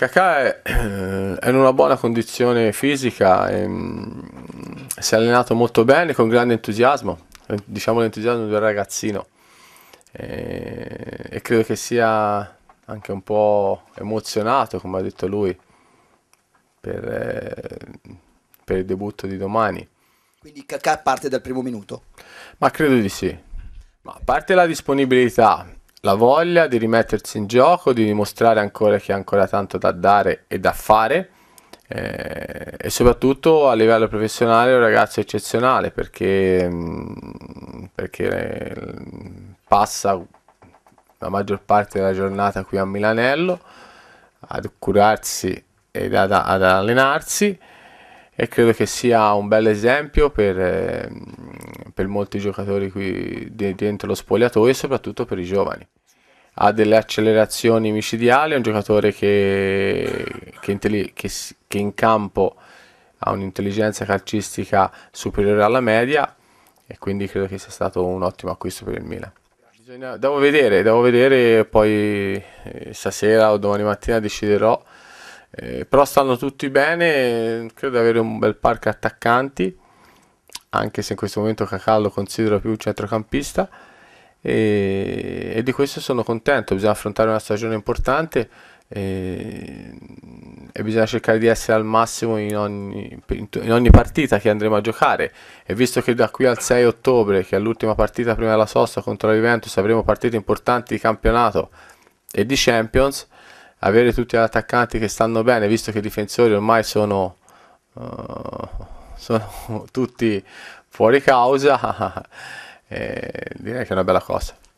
Kakà è, eh, è, in una buona condizione fisica, è, mm, si è allenato molto bene con grande entusiasmo, eh, diciamo l'entusiasmo del ragazzino e, eh, e credo che sia anche un po' emozionato, come ha detto lui, per, per il debutto di domani. Quindi Kakà parte dal primo minuto? Ma credo di sì. Ma a parte la disponibilità, la voglia di rimettersi in gioco, di dimostrare ancora che ha ancora tanto da dare e da fare. Eh, e soprattutto a livello professionale è un ragazzo eccezionale perché, mm, perché eh, passa la maggior parte della giornata qui a Milanello ad curarsi e ad allenarsi e credo che sia un bel esempio per, eh, per molti giocatori qui dentro lo spogliatoio e soprattutto per i giovani. Ha delle accelerazioni micidiali, è un giocatore che, che, che, che in campo ha un'intelligenza calcistica superiore alla media e quindi credo che sia stato un ottimo acquisto per il Milan. Bisogna, devo vedere, devo vedere poi eh, stasera o domani mattina deciderò, eh, però stanno tutti bene, credo di avere un bel parco attaccanti anche se in questo momento Kakà lo considero più centrocampista e, e, di questo sono contento, bisogna affrontare una stagione importante e, e bisogna cercare di essere al massimo in ogni, in ogni, partita che andremo a giocare e visto che da qui al 6 ottobre che è l'ultima partita prima della sosta contro la Juventus avremo partite importanti di campionato e di Champions avere tutti gli attaccanti che stanno bene visto che i difensori ormai sono uh, sono tutti fuori causa, eh, direi che è una bella cosa.